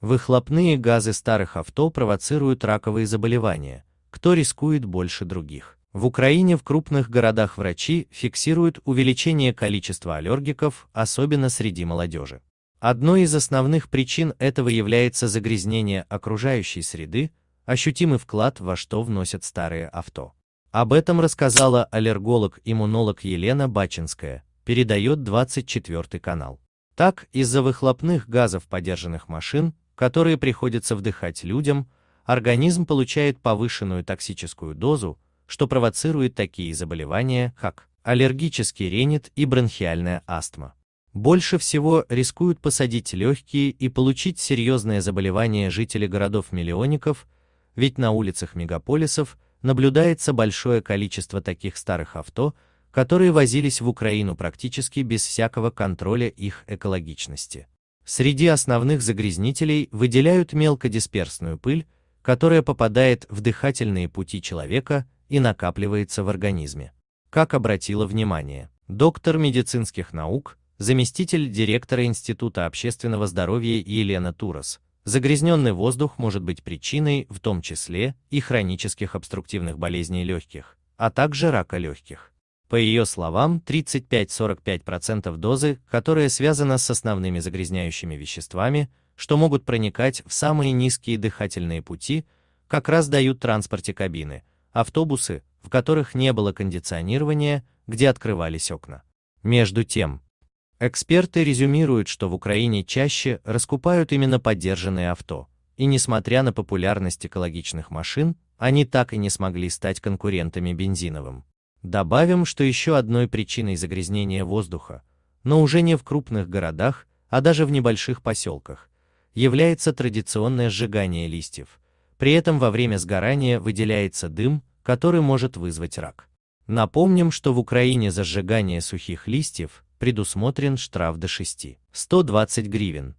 Выхлопные газы старых авто провоцируют раковые заболевания. Кто рискует больше других? В Украине в крупных городах врачи фиксируют увеличение количества аллергиков, особенно среди молодежи. Одной из основных причин этого является загрязнение окружающей среды, ощутимый вклад во что вносят старые авто. Об этом рассказала аллерголог-иммунолог Елена Бачинская, передает 24 канал. Так, из-за выхлопных газов подержанных машин которые приходится вдыхать людям, организм получает повышенную токсическую дозу, что провоцирует такие заболевания, как аллергический ренит и бронхиальная астма. Больше всего рискуют посадить легкие и получить серьезное заболевание жители городов-миллионников, ведь на улицах мегаполисов наблюдается большое количество таких старых авто, которые возились в Украину практически без всякого контроля их экологичности. Среди основных загрязнителей выделяют мелкодисперсную пыль, которая попадает в дыхательные пути человека и накапливается в организме. Как обратила внимание доктор медицинских наук, заместитель директора Института общественного здоровья Елена Турос, загрязненный воздух может быть причиной в том числе и хронических обструктивных болезней легких, а также рака легких. По ее словам, 35-45% дозы, которая связана с основными загрязняющими веществами, что могут проникать в самые низкие дыхательные пути, как раз дают транспорте кабины, автобусы, в которых не было кондиционирования, где открывались окна. Между тем, эксперты резюмируют, что в Украине чаще раскупают именно поддержанные авто, и несмотря на популярность экологичных машин, они так и не смогли стать конкурентами бензиновым. Добавим, что еще одной причиной загрязнения воздуха, но уже не в крупных городах, а даже в небольших поселках, является традиционное сжигание листьев. При этом во время сгорания выделяется дым, который может вызвать рак. Напомним, что в Украине за сжигание сухих листьев предусмотрен штраф до 6 120 гривен.